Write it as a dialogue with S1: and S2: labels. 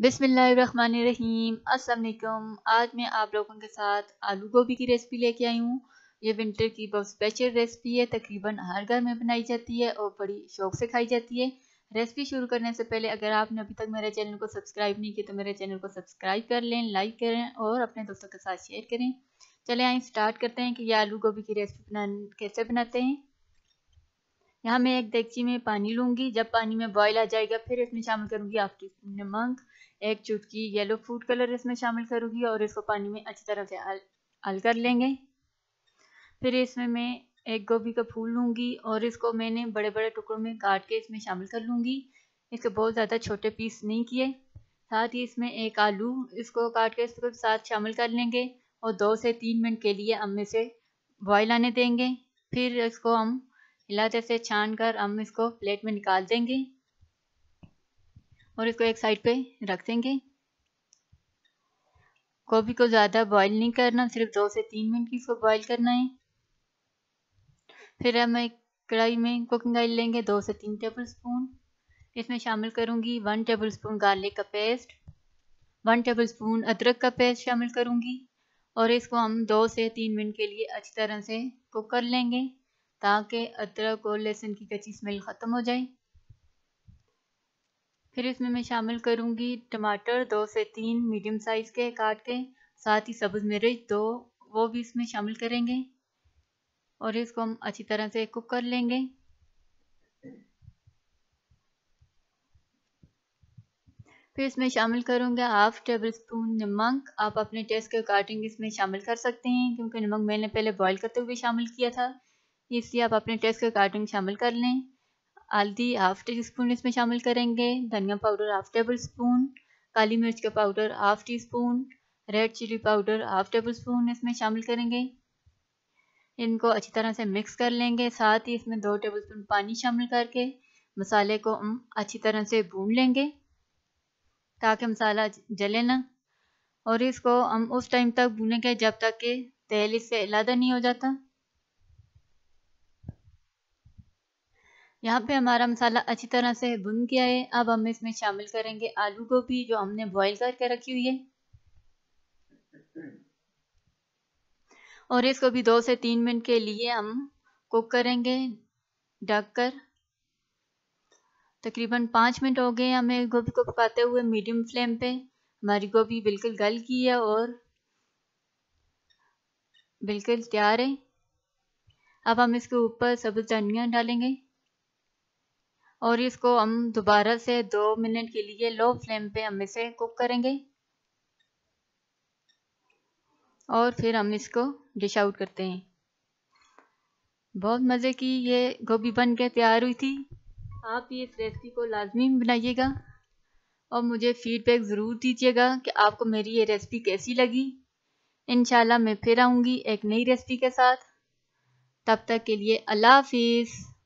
S1: बिसमीम असलकुम आज मैं आप लोगों के साथ आलू गोभी की रेसिपी लेके आई हूँ ये विंटर की बहुत स्पेशल रेसिपी है तकरीबन हर घर में बनाई जाती है और बड़ी शौक से खाई जाती है रेसिपी शुरू करने से पहले अगर आपने अभी तक मेरे चैनल को सब्सक्राइब नहीं किया तो मेरे चैनल को सब्सक्राइब कर लें लाइक करें और अपने दोस्तों के साथ शेयर करें चले आए स्टार्ट करते हैं कि ये आलू गोभी की रेसिपी बना कैसे बनाते हैं यहाँ मैं एक देगची में पानी लूंगी जब पानी में बॉयल आ जाएगा फिर इसमें शामिल करूंगी आप नमक एक चुटकी येलो फूड कलर इसमें शामिल करूँगी और इसको पानी में अच्छी तरह से हल हल कर लेंगे फिर इसमें मैं एक गोभी का फूल लूंगी और इसको मैंने बड़े बड़े टुकड़ों में काट के इसमें शामिल कर लूँगी इसको बहुत ज़्यादा छोटे पीस नहीं किए साथ ही इसमें एक आलू इसको काट के इसको साथ शामिल कर लेंगे और दो से तीन मिनट के लिए हम इसे बॉयल आने देंगे फिर इसको हम हिलाते से छान कर हम इसको प्लेट में निकाल देंगे और इसको एक साइड पे रख देंगे गोभी को ज़्यादा बॉईल नहीं करना सिर्फ दो से तीन मिनट इसको बॉईल करना है फिर हम एक कढ़ाई में कुकिंग ऑयल लेंगे दो से तीन टेबल स्पून इसमें शामिल करूँगी वन टेबल स्पून गार्लिक का पेस्ट वन टेबल स्पून अदरक का पेस्ट शामिल करूँगी और इसको हम दो से तीन मिनट के लिए अच्छी तरह से कुक कर लेंगे ताकि अदरक और लहसुन की कच्ची स्मेल ख़त्म हो जाए फिर इसमें मैं शामिल करूँगी टमाटर दो से तीन मीडियम साइज़ के काट के साथ ही सब्ज़ मिर्च दो वो भी इसमें शामिल करेंगे और इसको हम अच्छी तरह से कुक कर लेंगे फिर इसमें शामिल करूँगा हाफ टेबल स्पून नमक आप अपने टेस्ट के अकॉर्डिंग इसमें शामिल कर सकते हैं क्योंकि नमक मैंने पहले बॉईल करते हुए शामिल किया था इसलिए आप अपने टेस्ट का कार्टून शामिल कर लें हल्दी हाफ टी स्पून इसमें शामिल करेंगे धनिया पाउडर हाफ टेबल स्पून काली मिर्च का powder half tea spoon red chili powder half table spoon इसमें शामिल करेंगे इनको अच्छी तरह से मिक्स कर लेंगे साथ ही इसमें दो टेबल स्पून पानी शामिल करके मसाले को हम अच्छी तरह से भून लेंगे ताकि मसाला जले ना और इसको हम उस टाइम तक भूनेंगे जब तक कि तेल इससे इलादा नहीं हो जाता यहाँ पे हमारा मसाला अच्छी तरह से भुन गया है अब हम इसमें शामिल करेंगे आलू गोभी जो हमने बॉईल करके रखी हुई है और इसको भी दो से तीन मिनट के लिए हम कुक करेंगे ढक कर तकरीबन पाँच मिनट हो गए हमें गोभी को पकाते हुए मीडियम फ्लेम पे हमारी गोभी बिल्कुल गल गई है और बिल्कुल तैयार है अब हम इसके ऊपर सब्ज धनिया डालेंगे और इसको हम दोबारा से दो मिनट के लिए लो फ्लेम पे हम इसे कुक करेंगे और फिर हम इसको डिश आउट करते हैं बहुत मज़े की ये गोभी बन के तैयार हुई थी आप ये इस रेसिपी को लाजमी बनाइएगा और मुझे फीडबैक ज़रूर दीजिएगा कि आपको मेरी ये रेसिपी कैसी लगी इन मैं फिर आऊँगी एक नई रेसिपी के साथ तब तक के लिए अल्लाह हाफिज़